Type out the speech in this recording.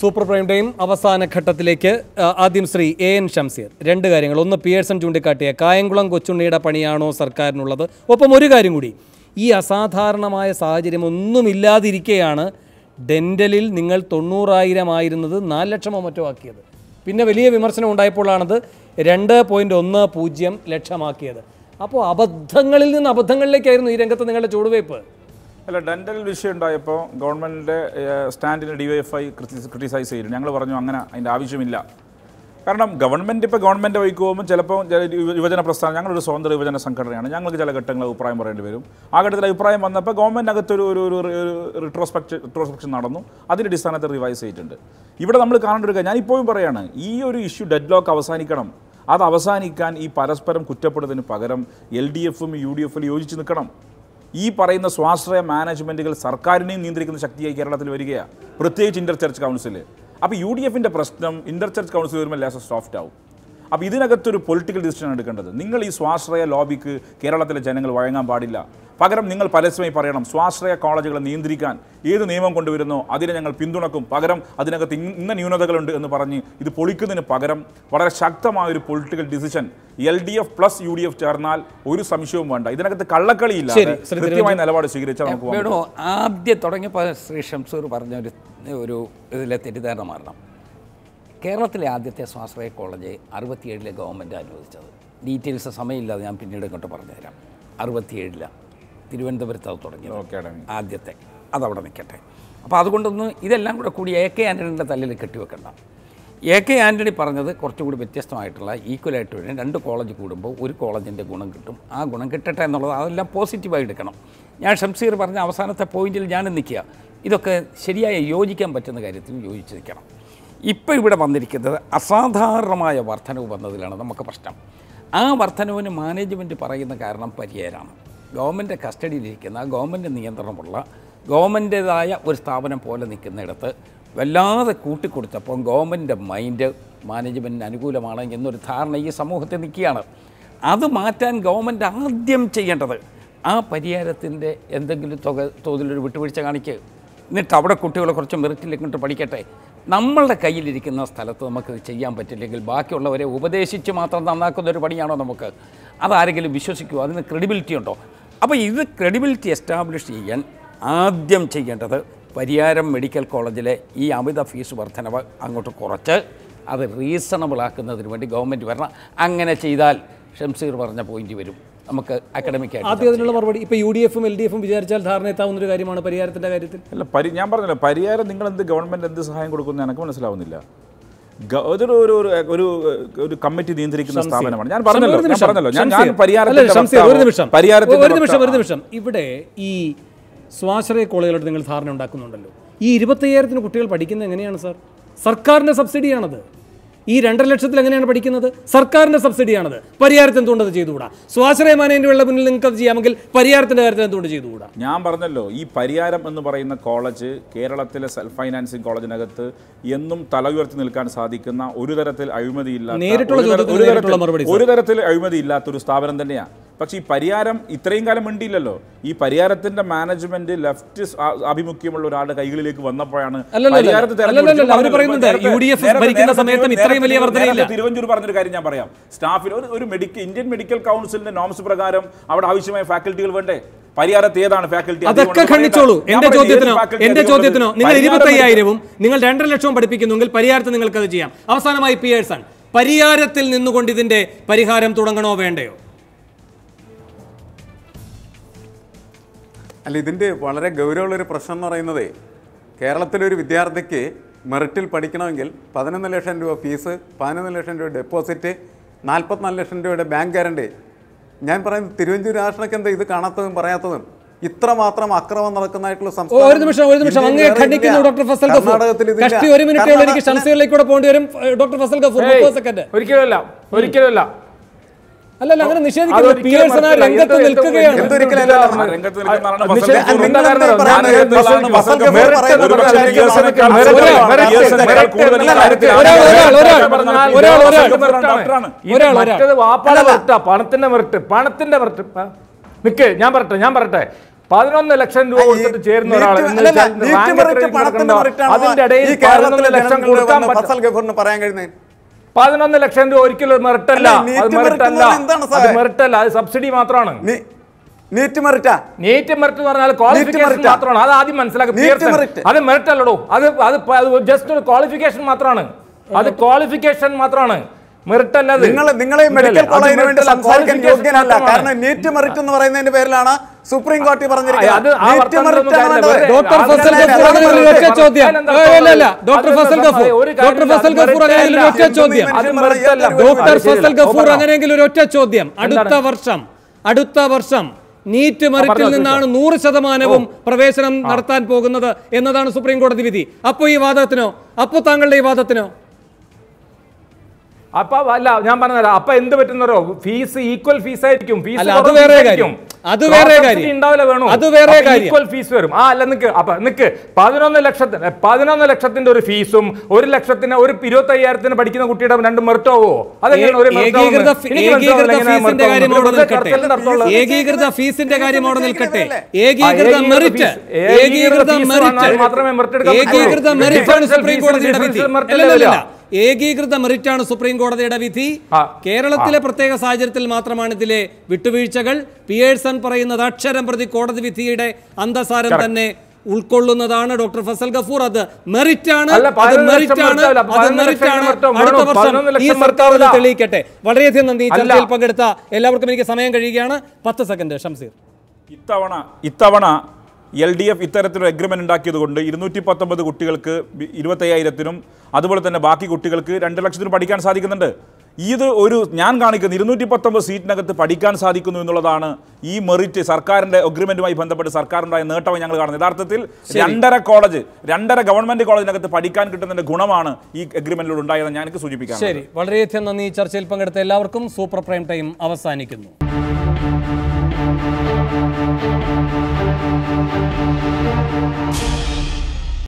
super prime time അവസാന ഘട്ടത്തിലേക്ക് ആദ്യം ശ്രീ എ എൻ ഷംസീർ രണ്ട് കാര്യങ്ങൾ ഒന്ന് പിയേഴ്സൺ ചൂണ്ടിക്കാട്ടിയ കായംകുളം കൊച്ചുണ്ണിയുടെ പണിയാണോ സർക്കാരിനുള്ളത് ഒപ്പം ഒരു കാര്യം കൂടി ഈ അസാധാരണമായ സാഹചര്യം ഒന്നുമില്ലാതിരിക്കെയാണ് ഡെൻ്റലിൽ നിങ്ങൾ തൊണ്ണൂറായിരം ആയിരുന്നത് നാല് ലക്ഷമോ മറ്റോ ആക്കിയത് പിന്നെ വലിയ വിമർശനം ഉണ്ടായപ്പോഴാണത് രണ്ട് പോയിൻറ്റ് ഒന്ന് പൂജ്യം ലക്ഷമാക്കിയത് അപ്പോൾ അബദ്ധങ്ങളിൽ നിന്ന് അബദ്ധങ്ങളിലേക്കായിരുന്നു ഈ രംഗത്ത് നിങ്ങളുടെ ചുവടുവയ്പ് അല്ല ഡെൻ്റൽ വിഷയം ഉണ്ടായപ്പോൾ ഗവൺമെൻറ്റിൻ്റെ സ്റ്റാൻഡിന് D Y F I criticise ചെയ്തു ഞങ്ങൾ പറഞ്ഞു അങ്ങനെ അതിൻ്റെ ആവശ്യമില്ല കാരണം ഗവൺമെൻറ് ഇപ്പോൾ ഗവൺമെൻറ് വഹിക്കു പോകുമ്പോൾ ചിലപ്പോൾ യുവജന പ്രസ്ഥാനം ഞങ്ങളൊരു സ്വതന്ത്ര യുവജന സംഘടനയാണ് ഞങ്ങൾക്ക് ചില ഘട്ടങ്ങൾ അഭിപ്രായം പറയേണ്ടി വരും ആ ഘട്ടത്തിൽ അഭിപ്രായം വന്നപ്പോൾ അകത്തൊരു ഒരു ഒരു റിട്രോസ്പെക്ട് റിട്രോസ്പെക്ഷൻ നടന്നു അതിൻ്റെ അടിസ്ഥാനത്തിൽ റിവൈസ് ചെയ്തിട്ടുണ്ട് ഇവിടെ നമ്മൾ കാണേണ്ട ഒരു കാര്യം ഞാനിപ്പോഴും പറയുകയാണ് ഈ ഒരു ഇഷ്യൂ ഡെഡ് ലോക്ക് അവസാനിക്കണം അത് അവസാനിക്കാൻ ഈ പരസ്പരം കുറ്റപ്പെടുന്നതിന് പകരം എൽ ഡി എഫും യു ഡി എഫിൽ യോജിച്ച് നിൽക്കണം ഈ പറയുന്ന സ്വാശ്രയ മാനേജ്മെൻറ്റുകൾ സർക്കാരിനെയും നിയന്ത്രിക്കുന്ന ശക്തിയായി കേരളത്തിൽ വരികയാണ് പ്രത്യേകിച്ച് ഇൻ്റർ ചർച്ച് കൗൺസിൽ അപ്പോൾ യു ഡി എഫിൻ്റെ പ്രശ്നം ഇൻ്റർ ചർച്ച് കൗൺസിൽ വരുമ്പോൾ ലേശം സോഫ്റ്റ് ആവും അപ്പോൾ ഇതിനകത്തൊരു പൊളിറ്റിക്കൽ ഡിസിഷൻ എടുക്കേണ്ടത് നിങ്ങൾ ഈ സ്വാശ്രയ ലോബിക്ക് കേരളത്തിലെ ജനങ്ങൾ വഴങ്ങാൻ പാടില്ല പകരം നിങ്ങൾ പരസ്യമായി പറയണം സ്വാശ്രയ കോളേജുകളെ നിയന്ത്രിക്കാൻ ഏത് നിയമം കൊണ്ടുവരുന്നോ അതിനെ ഞങ്ങൾ പിന്തുണക്കും പകരം അതിനകത്ത് ഇന്ന ന്യൂനതകളുണ്ട് എന്ന് പറഞ്ഞ് ഇത് പൊളിക്കുന്നതിന് പകരം വളരെ ശക്തമായ ഒരു political decision L D F plus U D F ചേർന്നാൽ ഒരു സംശയവും വേണ്ട ഇതിനകത്ത് കള്ളക്കളിയില്ല കൃത്യമായ നിലപാട് സ്വീകരിച്ചാൽ നമുക്ക് ആദ്യം തുടങ്ങിയപ്പോൾ ശ്രീ ഷംസൂർ പറഞ്ഞ ഒരു ഒരു ഇതിലെ തെറ്റിദ്ധാരണ മാറണം കേരളത്തിലെ ആദ്യത്തെ സ്വാശ്രയ കോളേജ് അറുപത്തിയേഴിലെ ഗവൺമെൻറ് അനുവദിച്ചത് ഡീറ്റെയിൽസ് സമയമില്ലാതെ ഞാൻ പിന്നീട് ഇങ്ങോട്ട് പറഞ്ഞുതരാം അറുപത്തിയേഴിലാണ് തിരുവനന്തപുരത്ത് അത് തുടങ്ങി ആദ്യത്തെ അതവിടെ നിൽക്കട്ടെ അപ്പോൾ അതുകൊണ്ടൊന്ന് ഇതെല്ലാം കൂടെ കൂടി എ കെ ആൻ്റണിൻ്റെ തലയിൽ കെട്ടിവെക്കണ്ട എ കെ ആൻ്റണി പറഞ്ഞത് കുറച്ചുകൂടി വ്യത്യസ്തമായിട്ടുള്ള ഈക്വലായിട്ട് വരും രണ്ട് കോളേജ് കൂടുമ്പോൾ ഒരു കോളേജിൻ്റെ ഗുണം കിട്ടും ആ ഗുണം കിട്ടട്ടെ എന്നുള്ളത് അതെല്ലാം പോസിറ്റീവായി എടുക്കണം ഞാൻ ഷംസീർ പറഞ്ഞ അവസാനത്തെ പോയിന്റിൽ ഞാൻ നിൽക്കുക ഇതൊക്കെ ശരിയായി യോജിക്കാൻ പറ്റുന്ന കാര്യത്തിൽ യോജിച്ച് നിൽക്കണം ഇപ്പോൾ ഇവിടെ വന്നിരിക്കുന്നത് അസാധാരണമായ വർധനവ് വന്നതിലാണ് നമുക്ക് പ്രശ്നം ആ വർധനവിന് മാനേജ്മെൻറ്റ് പറയുന്ന കാരണം പരിയേരാണ് ഗവൺമെൻറ് കസ്റ്റഡിയിലിരിക്കുന്ന ഗവൺമെൻറ് നിയന്ത്രണമുള്ള ഗവൺമെൻറ്റേതായ ഒരു സ്ഥാപനം പോലെ നിൽക്കുന്നിടത്ത് വല്ലാതെ കൂട്ടിക്കൊടുത്തപ്പോൾ ഗവൺമെൻറ് മൈൻഡ് മാനേജ്മെൻറ്റിന് അനുകൂലമാണ് എന്നൊരു ധാരണ ഈ സമൂഹത്തിൽ നിൽക്കുകയാണ് അത് മാറ്റാൻ ഗവൺമെൻറ് ആദ്യം ചെയ്യേണ്ടത് ആ പരിഹാരത്തിൻ്റെ എന്തെങ്കിലും തുക തോതിലൊരു വിട്ടുവീഴ്ച കാണിക്കുക എന്നിട്ട് അവിടെ കുട്ടികളെ കുറച്ച് ഇട്ട് പഠിക്കട്ടെ നമ്മളുടെ കയ്യിലിരിക്കുന്ന സ്ഥലത്ത് നമുക്കത് ചെയ്യാൻ പറ്റില്ലെങ്കിൽ ബാക്കിയുള്ളവരെ ഉപദേശിച്ച് മാത്രം നന്നാക്കുന്ന ഒരു പണിയാണോ നമുക്ക് അതാരെങ്കിലും വിശ്വസിക്കുമോ അതിന് ക്രെഡിബിലിറ്റി ഉണ്ടോ അപ്പോൾ ഇത് ക്രെഡിബിലിറ്റി എസ്റ്റാബ്ലിഷ് ചെയ്യാൻ ആദ്യം ചെയ്യേണ്ടത് പരിയാരം മെഡിക്കൽ കോളേജിലെ ഈ അമിത ഫീസ് വർധനവ് അങ്ങോട്ട് കുറച്ച് അത് റീസണബിൾ ആക്കുന്നതിന് വേണ്ടി ഗവൺമെൻറ് വരണം അങ്ങനെ ചെയ്താൽ ഷംസീർ പറഞ്ഞ പോയിന്റ് വരും നമുക്ക് അക്കാഡമിക് ആദ്യം അതിനുള്ള മറുപടി ഇപ്പോൾ യു ഡി എഫും എൽ ഡി എഫും വിചാരിച്ചാൽ ധാരണ എത്താവുന്ന ഒരു കാര്യമാണ് പരിഹാരത്തിൻ്റെ കാര്യത്തിൽ അല്ല പരി ഞാൻ പറഞ്ഞല്ലോ പരിഹാരം നിങ്ങൾ എന്ത് ഗവൺമെൻറ് എന്ത് സഹായം കൊടുക്കുന്നു എനിക്ക് മനസ്സിലാവുന്നില്ല അതൊരു ഒരു ഒരു ഒരു കമ്മിറ്റി നിയന്ത്രിക്കുന്ന സ്ഥാപനമാണ് ഞാൻ പറഞ്ഞല്ലോ ഞാൻ പറഞ്ഞല്ലോ ഞാൻ ഞാൻ പരിഹാരത്തിൻ്റെ ഒരു നിമിഷം ഒരു നിമിഷം ഇവിടെ ഈ സ്വാശ്രയ കോളേജുകളോട് നിങ്ങൾ ധാരണ ഉണ്ടാക്കുന്നുണ്ടല്ലോ ഈ ഇരുപത്തയ്യായിരത്തിന് കുട്ടികൾ പഠിക്കുന്നത് എങ്ങനെയാണ് സാർ സർക്കാരിൻ്റെ സബ്സിഡിയാണത് ഈ രണ്ടര ലക്ഷത്തിൽ എങ്ങനെയാണ് പഠിക്കുന്നത് സർക്കാരിൻ്റെ സബ്സിഡിയാണത് പരിഹാരത്തിന് എന്തുകൊണ്ടത് ചെയ്തുകൂടാ സ്വാശ്രയ മാനേൻ്റെ വെള്ള മുന്നിൽ നിങ്ങൾക്ക് അത് ചെയ്യാമെങ്കിൽ പരിഹാരത്തിൻ്റെ കാര്യത്തിൽ എന്തുകൊണ്ട് ചെയ്തുകൂടാ ഞാൻ പറഞ്ഞല്ലോ ഈ പരിഹാരം എന്ന് പറയുന്ന കോളേജ് കേരളത്തിലെ സെൽഫ് ഫൈനാൻസിങ് കോളേജിനകത്ത് എന്നും തല ഉയർത്തി നിൽക്കാൻ സാധിക്കുന്ന ഒരു തരത്തിൽ അഴിമതിയില്ല ഒരു തരത്തിൽ അഴിമതിയില്ലാത്ത ഒരു സ്ഥാപനം തന്നെയാണ് പക്ഷേ ഈ പരിഹാരം ഇത്രയും കാലം മിണ്ടിയില്ലല്ലോ ഈ പരിഹാരത്തിന്റെ മാനേജ്മെന്റ് ലെഫ്റ്റ് ആഭിമുഖ്യമുള്ള ഒരാളുടെ കൈകളിലേക്ക് വന്നപ്പോഴാണ് തിരുവഞ്ചൂർ പറഞ്ഞൊരു കാര്യം ഞാൻ പറയാം സ്റ്റാഫിൽ ഒരു മെഡിക്കൽ ഇന്ത്യൻ മെഡിക്കൽ കൗൺസിലിന്റെ നോംസ് പ്രകാരം അവിടെ ആവശ്യമായ ഫാക്കൽറ്റികൾ വേണ്ടേ പരിഹാരത്തെ ഏതാണ് ഫാക്കൽറ്റി അതൊക്കെ ഖണ്ഡിച്ചോളൂ എന്റെ ചോദ്യത്തിനോ എന്റെ ചോദ്യത്തിനോ നിങ്ങൾ ഇരുപത്തയ്യായിരവും നിങ്ങൾ രണ്ടര ലക്ഷവും പഠിപ്പിക്കുന്നുവെങ്കിൽ പരിഹാരത്തെ നിങ്ങൾക്ക് അത് ചെയ്യാം അവസാനമായി പിയേഴ്സൺ പരിഹാരത്തിൽ നിന്നുകൊണ്ട് ഇതിന്റെ പരിഹാരം തുടങ്ങണോ വേണ്ടയോ അല്ല ഇതിൻ്റെ വളരെ ഗൗരവമുള്ളൊരു പ്രശ്നം എന്ന് പറയുന്നത് കേരളത്തിലെ ഒരു വിദ്യാർത്ഥിക്ക് മെറിറ്റിൽ പഠിക്കണമെങ്കിൽ പതിനൊന്ന് ലക്ഷം രൂപ ഫീസ് പതിനൊന്ന് ലക്ഷം രൂപ ഡെപ്പോസിറ്റ് നാൽപ്പത്തിനാല് ലക്ഷം രൂപയുടെ ബാങ്ക് ഗ്യാരണ്ടി ഞാൻ പറയുന്നത് തിരുവഞ്ചൂർ രാഷ്ട്രക്ക് എന്താ ഇത് കാണാത്തതും പറയാത്തതും ഇത്ര മാത്രം അക്രമം നടക്കുന്നതായിട്ടുള്ള സംസ്ഥാനം ഒരു നിമിഷം ഒരു നിമിഷം അങ്ങേ ഡോക്ടർ ഫസൽ കഷ്ടി ഒരു മിനിറ്റ് എനിക്ക് വരും ഡോക്ടർ ഫസൽ സെക്കൻഡ് അല്ലല്ല അങ്ങനെ നിഷേധിക്കുന്നത് പിയേഴ്സൺ ആ രംഗത്ത് നിൽക്കുകയാണ് പണത്തിന്റെ മെറിട്ട് പണത്തിന്റെ മെറിട്ട് നിക്ക് ഞാൻ പറട്ടെ ഞാൻ പറട്ടെ പതിനൊന്ന് ലക്ഷം രൂപ കൊടുത്തിട്ട് ചേരുന്ന ഒരാൾ അതിന്റെ ഇടയിൽ കേരളത്തിലെ ലക്ഷം കൊടുക്കാൻ പറയാൻ കഴിയുന്നതിന് പതിനൊന്ന് ലക്ഷം രൂപ ഒരിക്കലും മെറിട്ടല്ല മെറിട്ടല്ല അത് മെറിട്ടല്ല അത് സബ്സിഡി മാത്രമാണ് നീറ്റ് മെറിറ്റ് നീറ്റ് മെറിറ്റ് എന്ന് പറഞ്ഞാൽ ക്വാളിഫിക്കേഷൻ മാത്രമാണ് അത് ആദ്യം മനസ്സിലാക്കുക അത് മെറിറ്റ് അല്ലടോ അത് അത് ജസ്റ്റ് ഒരു ക്വാളിഫിക്കേഷൻ മാത്രമാണ് അത് ക്വാളിഫിക്കേഷൻ മാത്രമാണ് മെറിട്ടല്ലത് നിങ്ങൾ മെഡിക്കൽ വേണ്ടി കാരണം മെറിറ്റ് എന്ന് പറയുന്നതിന്റെ പേരിലാണ് സുപ്രീം കോടതി ഒരൊറ്റ ചോദ്യം അടുത്ത വർഷം അടുത്ത വർഷം നീറ്റ് മെറിറ്റിൽ നിന്നാണ് നൂറ് ശതമാനവും പ്രവേശനം നടത്താൻ പോകുന്നത് എന്നതാണ് സുപ്രീം കോടതി വിധി അപ്പോ ഈ വാദത്തിനോ അപ്പോ താങ്കളുടെ ഈ വാദത്തിനോ അപ്പൊ അല്ല ഞാൻ പറഞ്ഞതരാം അപ്പൊ എന്ത് പറ്റുന്നോ ഫീസ് ഈക്വൽ ഫീസ് ആയിരിക്കും ഫീസ് അത് വേറെ വേറെ ഉണ്ടാവില്ല വേണോ അത് വേറെ ഈക്വൽ ഫീസ് വരും ആ അല്ല നിക്ക് അപ്പൊ നിക്ക് പതിനൊന്ന് ലക്ഷത്തിന് പതിനൊന്ന് ലക്ഷത്തിന്റെ ഒരു ഫീസും ഒരു ലക്ഷത്തിന് ഒരു ഇരുപത്തി അയ്യായിരത്തിന് പഠിക്കുന്ന കുട്ടിയുടെ രണ്ട് മെറിറ്റാവോ അതെങ്ങനെയാണ് ഏകീകൃത ഫീസിന്റെ കാര്യം നിൽക്കട്ടെ ഏകീകൃത മെറിറ്റ് ഏകീകൃത മെറിറ്റ് മാത്രമേ മെറിറ്റ് ഏകീകൃത മെറിറ്റ് വിധി ഏകീകൃത മെറിറ്റാണ് സുപ്രീം കോടതിയുടെ വിധി കേരളത്തിലെ പ്രത്യേക സാഹചര്യത്തിൽ മാത്രമാണ് ഇതിലെ വിട്ടുവീഴ്ചകൾ പിയേഴ്സൺ പറയുന്നത് അക്ഷരം പ്രതി കോടതി വിധിയുടെ അന്തസാരം തന്നെ ഉൾക്കൊള്ളുന്നതാണ് ഡോക്ടർ ഫസൽ ഗഫൂർ അത് മെറിറ്റ് ആണ് അത് മെറിറ്റാണ് അത് മെറിറ്റാണ് അടുത്ത വർഷം ഈ സർക്കാർ തെളിയിക്കട്ടെ വളരെയധികം നന്ദി ചർച്ചയിൽ പങ്കെടുത്ത എല്ലാവർക്കും എനിക്ക് സമയം കഴിയുകയാണ് പത്ത് സെക്കൻഡ് ഷംസീർ ഇത്തവണ ഇത്തവണ എൽ ഡി എഫ് ഇത്തരത്തിലൊരു അഗ്രിമെൻ്റ് ഉണ്ടാക്കിയതുകൊണ്ട് ഇരുന്നൂറ്റി പത്തൊമ്പത് കുട്ടികൾക്ക് ഇരുപത്തയ്യായിരത്തിനും അതുപോലെ തന്നെ ബാക്കി കുട്ടികൾക്ക് രണ്ട് ലക്ഷത്തിനും പഠിക്കാൻ സാധിക്കുന്നുണ്ട് ഇത് ഒരു ഞാൻ കാണിക്കുന്ന ഇരുന്നൂറ്റി പത്തൊമ്പത് സീറ്റിനകത്ത് പഠിക്കാൻ സാധിക്കുന്നു എന്നുള്ളതാണ് ഈ മെറിറ്റ് സർക്കാരിൻ്റെ അഗ്രിമെൻറ്റുമായി ബന്ധപ്പെട്ട് സർക്കാരുണ്ടായ നേട്ടമായി ഞങ്ങൾ കാണുന്നത് യഥാർത്ഥത്തിൽ രണ്ടര കോളേജ് രണ്ടര ഗവൺമെൻറ് കോളേജിനകത്ത് പഠിക്കാൻ കിട്ടുന്നതിൻ്റെ ഗുണമാണ് ഈ അഗ്രിമെൻറ്റിലൂടെ ഉണ്ടായതെന്ന് ഞാൻ സൂചിപ്പിക്കാം ശരി വളരെയധികം നന്ദി ചർച്ചയിൽ പങ്കെടുത്ത എല്ലാവർക്കും സൂപ്പർ പ്രൈം ടൈം അവസാനിക്കുന്നു